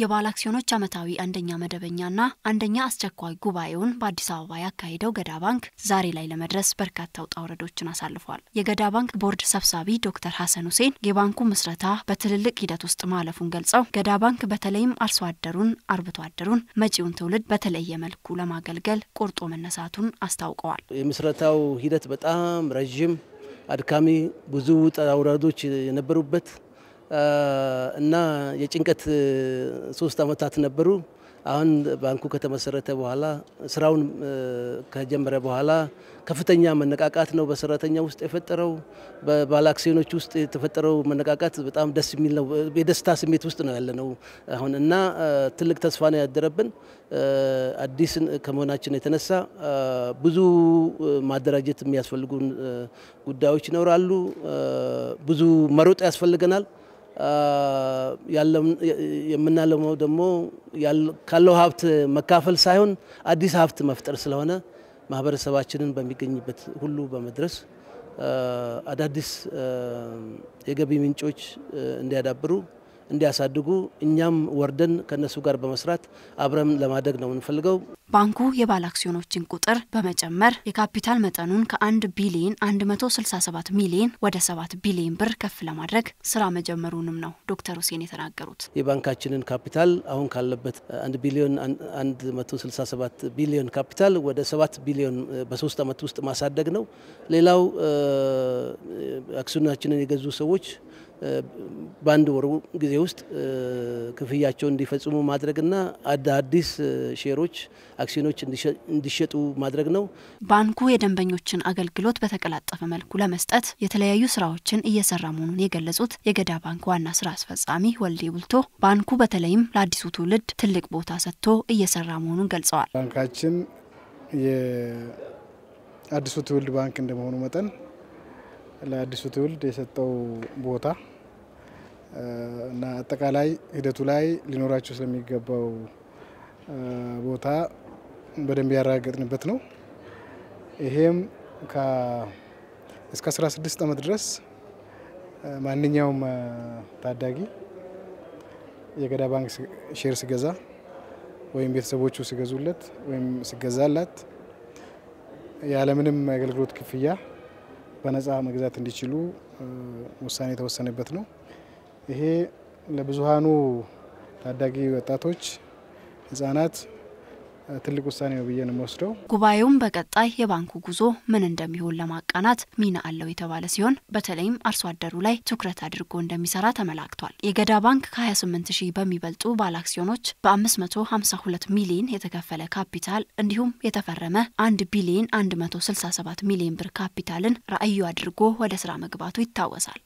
የባለ አክሲዮኖች ዓመታዊ አንደኛ መደበኛና አንደኛ አስቸኳይ ጉባኤውን በአዲስ አበባ ያካሄደው ገዳ ባንክ ዛሬ ላይ ለመድረስ በርካታ ውጣ ውረዶችን አሳልፏል። የገዳ ባንክ ቦርድ ሰብሳቢ ዶክተር ሀሰን ሁሴን የባንኩ ምስረታ በትልልቅ ሂደት ውስጥ ማለፉን ገልጸው ገዳ ባንክ በተለይም አርሶ አደሩን፣ አርብቶ አደሩን፣ መጪውን ትውልድ በተለየ መልኩ ለማገልገል ቆርጦ መነሳቱን አስታውቀዋል። የምስረታው ሂደት በጣም ረዥም፣ አድካሚ፣ ብዙ ውጣ ውረዶች የነበሩበት እና የጭንቀት ሶስት አመታት ነበሩ። አሁን ባንኩ ከተመሰረተ በኋላ ስራውን ከጀመረ በኋላ ከፍተኛ መነቃቃት ነው በሰራተኛ ውስጥ የፈጠረው። በባለአክሲዮኖች ውስጥ የተፈጠረው መነቃቃት በጣም ደስ የሚል ነው። የደስታ ስሜት ውስጥ ነው ያለነው አሁን እና ትልቅ ተስፋ ነው ያደረብን። አዲስ ከመሆናችን የተነሳ ብዙ ማደራጀት የሚያስፈልጉን ጉዳዮች ይኖራሉ። ብዙ መሮጥ ያስፈልገናል። የምናለመው ደግሞ ካለው ሀብት መካፈል ሳይሆን አዲስ ሀብት መፍጠር ስለሆነ ማህበረሰባችንን በሚገኝበት ሁሉ በመድረስ አዳዲስ የገቢ ምንጮች እንዲያዳብሩ እንዲያሳድጉ እኛም ወርደን ከእነሱ ጋር በመስራት አብረም ለማደግ ነው የምንፈልገው። ባንኩ የባለ አክሲዮኖችን ቁጥር በመጨመር የካፒታል መጠኑን ከ1 ቢሊዮን 167 ሚሊዮን ወደ 7 ቢሊዮን ብር ከፍ ለማድረግ ስራ መጀመሩንም ነው ዶክተር ሁሴን የተናገሩት። የባንካችንን ካፒታል አሁን ካለበት 1 ቢሊዮን 167 ቢሊዮን ካፒታል ወደ 7 ቢሊዮን በሶስት ዓመት ውስጥ ማሳደግ ነው። ሌላው አክሲዮናችንን የገዙ ሰዎች በአንድ ወር ጊዜ ውስጥ ክፍያቸውን እንዲፈጽሙ ማድረግና አዳዲስ ሼሮች፣ አክሲዮኖች እንዲሸጡ ማድረግ ነው። ባንኩ የደንበኞችን አገልግሎት በተቀላጠፈ መልኩ ለመስጠት የተለያዩ ስራዎችን እየሰራ መሆኑን የገለጹት የገዳ ባንክ ዋና ስራ አስፈጻሚ ወልዴ ቡልቶ ባንኩ በተለይም ለአዲሱ ትውልድ ትልቅ ቦታ ሰጥቶ እየሰራ መሆኑን ገልጸዋል። ባንካችን የአዲሱ ትውልድ ባንክ እንደመሆኑ መጠን ለአዲሱ ትውልድ የሰጠው ቦታ እና አጠቃላይ ሂደቱ ላይ ሊኖራቸው ስለሚገባው ቦታ በደንብ ያረጋገጥንበት ነው። ይሄም እስከ 16 ዓመት ድረስ ማንኛውም ታዳጊ የገዳ ባንክ ሼር ሲገዛ ወይም ቤተሰቦቹ ሲገዙለት ወይም ሲገዛላት ያለምንም አገልግሎት ክፍያ በነፃ መግዛት እንዲችሉ ውሳኔ የተወሰነበት ነው። ይሄ ለብዙሃኑ ታዳጊ ወጣቶች፣ ህጻናት ትልቅ ውሳኔ ነው ብዬ ነው የምወስደው። ጉባኤውም በቀጣይ የባንኩ ጉዞ ምን እንደሚሆን ለማቃናት ሚና አለው የተባለ ሲሆን በተለይም አርሶ አደሩ ላይ ትኩረት አድርጎ እንደሚሰራ ተመላክቷል። የገዳ ባንክ ከ28 ሺህ በሚበልጡ ባለ አክሲዮኖች በ552 ሚሊዮን የተከፈለ ካፒታል እንዲሁም የተፈረመ 1 ቢሊዮን 167 ሚሊዮን ብር ካፒታልን ራዕዩ አድርጎ ወደ ስራ መግባቱ ይታወሳል።